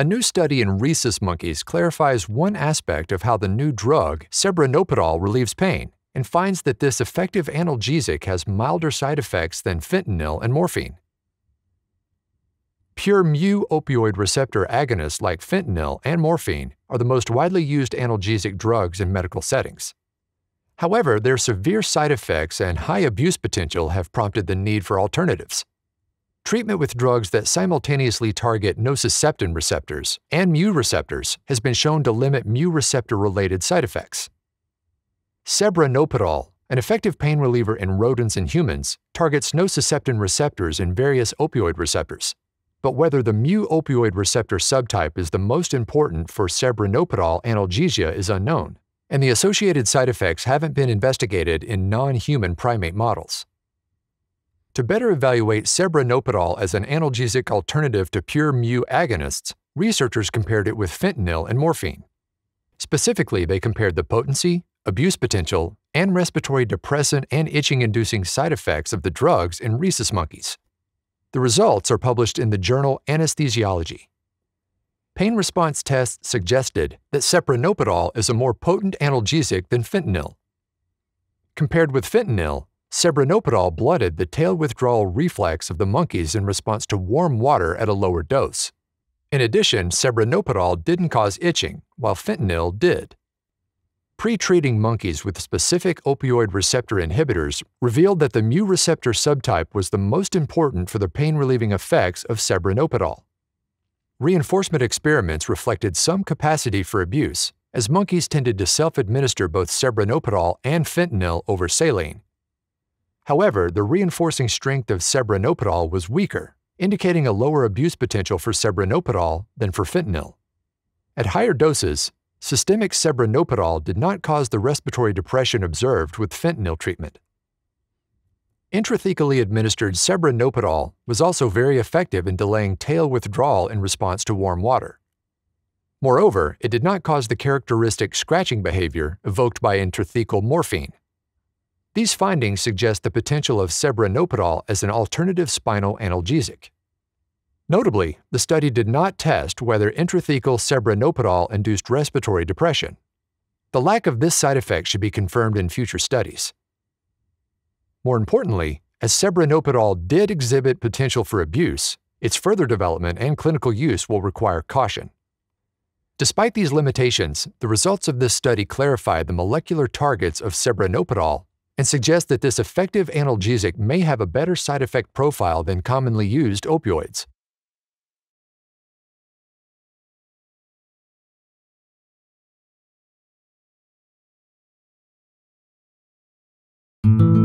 A new study in rhesus monkeys clarifies one aspect of how the new drug, sebrinopidol, relieves pain and finds that this effective analgesic has milder side effects than fentanyl and morphine. Pure mu opioid receptor agonists like fentanyl and morphine are the most widely used analgesic drugs in medical settings. However, their severe side effects and high abuse potential have prompted the need for alternatives. Treatment with drugs that simultaneously target nociceptin receptors and mu receptors has been shown to limit mu receptor-related side effects. Sebranopirol, an effective pain reliever in rodents and humans, targets nociceptin receptors and various opioid receptors. But whether the mu opioid receptor subtype is the most important for sebranopirol analgesia is unknown, and the associated side effects haven't been investigated in non-human primate models. To better evaluate sebranopitol as an analgesic alternative to pure mu agonists, researchers compared it with fentanyl and morphine. Specifically, they compared the potency, abuse potential, and respiratory depressant and itching-inducing side effects of the drugs in rhesus monkeys. The results are published in the journal Anesthesiology. Pain response tests suggested that seprinopidol is a more potent analgesic than fentanyl. Compared with fentanyl, Sebranopitol blooded the tail withdrawal reflex of the monkeys in response to warm water at a lower dose. In addition, sebranopitol didn't cause itching, while fentanyl did. Pre-treating monkeys with specific opioid receptor inhibitors revealed that the mu receptor subtype was the most important for the pain-relieving effects of sebranopitol. Reinforcement experiments reflected some capacity for abuse, as monkeys tended to self-administer both sebranopitol and fentanyl over saline. However, the reinforcing strength of sebranopitol was weaker, indicating a lower abuse potential for sebranopitol than for fentanyl. At higher doses, systemic sebranopitol did not cause the respiratory depression observed with fentanyl treatment. Intrathecally administered sebranopitol was also very effective in delaying tail withdrawal in response to warm water. Moreover, it did not cause the characteristic scratching behavior evoked by intrathecal morphine. These findings suggest the potential of sebranopitol as an alternative spinal analgesic. Notably, the study did not test whether intrathecal sebranopitol induced respiratory depression. The lack of this side effect should be confirmed in future studies. More importantly, as sebranopitol did exhibit potential for abuse, its further development and clinical use will require caution. Despite these limitations, the results of this study clarified the molecular targets of sebranopitol and suggest that this effective analgesic may have a better side effect profile than commonly used opioids. thank you